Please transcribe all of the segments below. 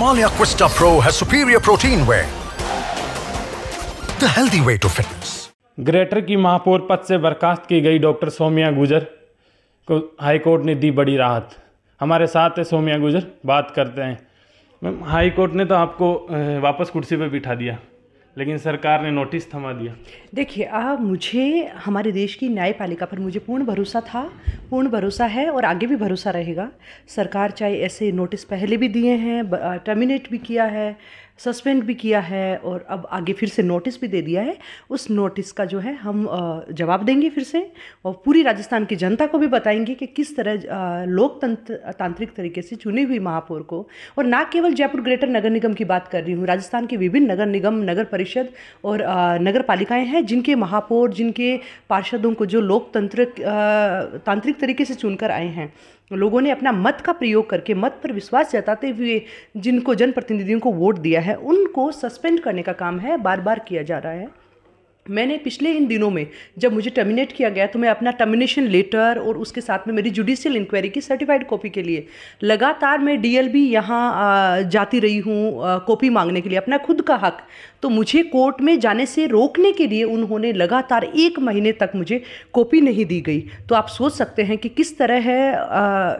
Himalaya Quista Pro has superior protein whey, the healthy way to fitness. Greater की महापौर पद से बर्खास्त की गई डॉक्टर सोमिया गुजर को हाईकोर्ट ने दी बड़ी राहत हमारे साथ है सोमिया गुजर बात करते हैं मैम हाईकोर्ट ने तो आपको वापस कुर्सी पर बिठा दिया लेकिन सरकार ने नोटिस थमा दिया देखिए आप मुझे हमारे देश की न्यायपालिका पर मुझे पूर्ण भरोसा था पूर्ण भरोसा है और आगे भी भरोसा रहेगा सरकार चाहे ऐसे नोटिस पहले भी दिए हैं टर्मिनेट भी किया है सस्पेंड भी किया है और अब आगे फिर से नोटिस भी दे दिया है उस नोटिस का जो है हम जवाब देंगे फिर से और पूरी राजस्थान की जनता को भी बताएंगे कि किस तरह लोकतंत्र तांत्रिक तरीके से चुनी हुई महापौर को और ना केवल जयपुर ग्रेटर नगर निगम की बात कर रही हूँ राजस्थान के विभिन्न नगर निगम नगर परिषद और नगर पालिकाएँ हैं जिनके महापौर जिनके पार्षदों को जो लोकतंत्र तांत्रिक तरीके से चुनकर आए हैं लोगों ने अपना मत का प्रयोग करके मत पर विश्वास जताते हुए जिनको जनप्रतिनिधियों को वोट दिया है उनको सस्पेंड करने का काम है बार बार किया जा रहा है मैंने पिछले इन दिनों में जब मुझे टर्मिनेट किया गया तो मैं अपना टर्मिनेशन लेटर और उसके साथ में मेरी जुडिशियल इंक्वायरी की सर्टिफाइड कॉपी के लिए लगातार मैं डी एल बी यहाँ जाती रही हूँ कॉपी मांगने के लिए अपना खुद का हक तो मुझे कोर्ट में जाने से रोकने के लिए उन्होंने लगातार एक महीने तक मुझे कॉपी नहीं दी गई तो आप सोच सकते हैं कि किस तरह है आ, आ,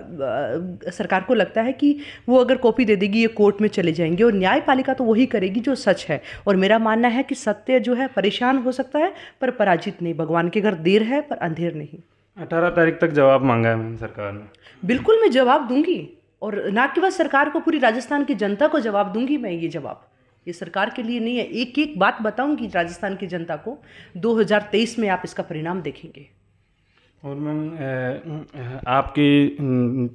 सरकार को लगता है कि वो अगर कॉपी दे देगी ये कोर्ट में चले जाएंगे और न्यायपालिका तो वही करेगी जो सच है और मेरा मानना है कि सत्य जो है परेशान हो हो सकता है पर पराजित नहीं भगवान के घर देर है पर अंधेर नहीं अठारह तारीख तक जवाब मांगा है सरकार ने बिल्कुल मैं जवाब दूंगी और ना केवल सरकार को पूरी राजस्थान की जनता को जवाब दूंगी मैं ये जवाब ये सरकार के लिए नहीं है एक एक बात बताऊंगी राजस्थान की जनता को 2023 में आप इसका परिणाम देखेंगे और मैम आपकी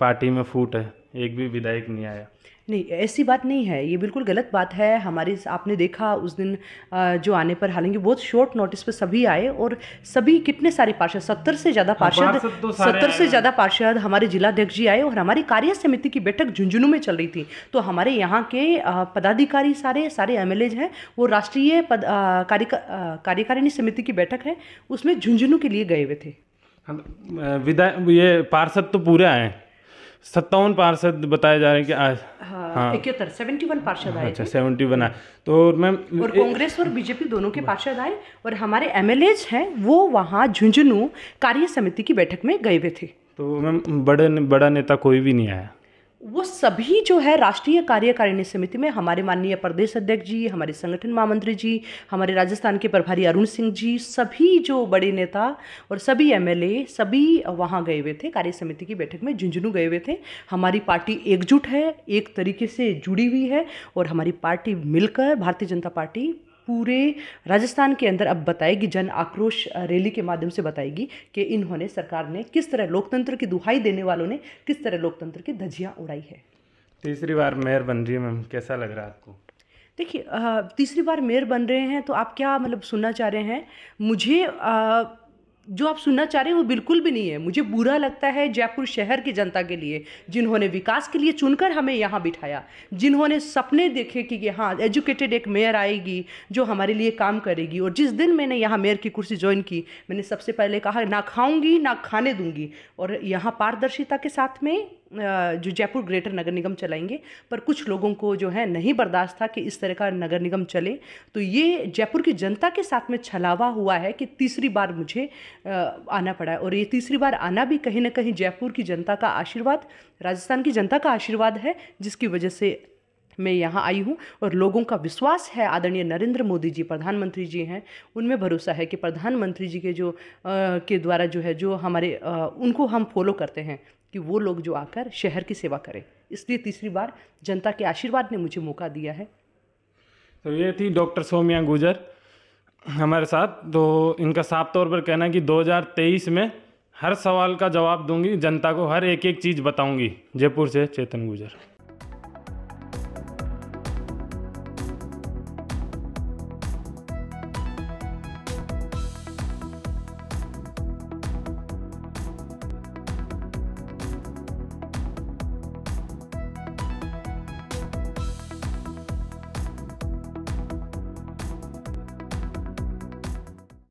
पार्टी में फूट है एक भी विधायक नहीं आया नहीं ऐसी बात नहीं है ये बिल्कुल गलत बात है हमारी आपने देखा उस दिन जो आने पर हालांकि बहुत शॉर्ट नोटिस पे सभी आए और सभी कितने सारे पार्षद सत्तर से ज़्यादा हाँ, पार्षद तो सत्तर से ज़्यादा पार्षद हमारे जिलाध्यक्ष जी आए और हमारी कार्य समिति की बैठक झुंझुनू में चल रही थी तो हमारे यहाँ के पदाधिकारी सारे सारे एम हैं वो राष्ट्रीय कार्यकारिणी समिति की बैठक है उसमें झुंझुनू के लिए गए हुए थे विधायक ये पार्षद तो पूरे आए सत्तावन पार्षद बताए जा रहे हैं कि आज हाँ इकहत्तर सेवेंटी वन पार्षद आए अच्छा सेवेंटी वन आए तो मैम और कांग्रेस और बीजेपी दोनों के पार्षद आए और हमारे एम हैं वो वहाँ झुंझुनू कार्य समिति की बैठक में गए हुए थे तो मैम बड़े बड़ा नेता कोई भी नहीं आया वो सभी जो है राष्ट्रीय कार्यकारिणी समिति में हमारे माननीय प्रदेश अध्यक्ष जी हमारे संगठन महामंत्री जी हमारे राजस्थान के प्रभारी अरुण सिंह जी सभी जो बड़े नेता और सभी एमएलए सभी वहाँ गए हुए थे कार्य समिति की बैठक में झुंझुनू गए हुए थे हमारी पार्टी एकजुट है एक तरीके से जुड़ी हुई है और हमारी पार्टी मिलकर भारतीय जनता पार्टी पूरे राजस्थान के अंदर अब बताएगी जन आक्रोश रैली के माध्यम से बताएगी कि इन्होंने सरकार ने किस तरह लोकतंत्र की दुहाई देने वालों ने किस तरह लोकतंत्र की धजिया उड़ाई है तीसरी बार मेयर बन रही है मैम कैसा लग रहा है आपको देखिए तीसरी बार मेयर बन रहे हैं तो आप क्या मतलब सुनना चाह रहे हैं मुझे आ, जो आप सुनना चाह रहे हैं वो बिल्कुल भी नहीं है मुझे बुरा लगता है जयपुर शहर की जनता के लिए जिन्होंने विकास के लिए चुनकर हमें यहाँ बिठाया जिन्होंने सपने देखे कि, हाँ एजुकेटेड एक मेयर आएगी जो हमारे लिए काम करेगी और जिस दिन मैंने यहाँ मेयर की कुर्सी ज्वाइन की मैंने सबसे पहले कहा ना खाऊंगी ना खाने दूंगी और यहाँ पारदर्शिता के साथ में जो जयपुर ग्रेटर नगर निगम चलाएंगे पर कुछ लोगों को जो है नहीं बर्दाश्त था कि इस तरह का नगर निगम चले तो ये जयपुर की जनता के साथ में छलावा हुआ है कि तीसरी बार मुझे आना पड़ा है और ये तीसरी बार आना भी कहीं ना कहीं जयपुर की जनता का आशीर्वाद राजस्थान की जनता का आशीर्वाद है जिसकी वजह से मैं यहाँ आई हूँ और लोगों का विश्वास है आदरणीय नरेंद्र मोदी जी प्रधानमंत्री जी हैं उनमें भरोसा है कि प्रधानमंत्री जी के जो आ, के द्वारा जो है जो हमारे आ, उनको हम फॉलो करते हैं कि वो लोग जो आकर शहर की सेवा करें इसलिए तीसरी बार जनता के आशीर्वाद ने मुझे मौका दिया है तो ये थी डॉक्टर सोमिया गुजर हमारे साथ तो इनका साफ तौर पर कहना कि 2023 में हर सवाल का जवाब दूंगी जनता को हर एक एक चीज़ बताऊंगी जयपुर से चेतन गुजर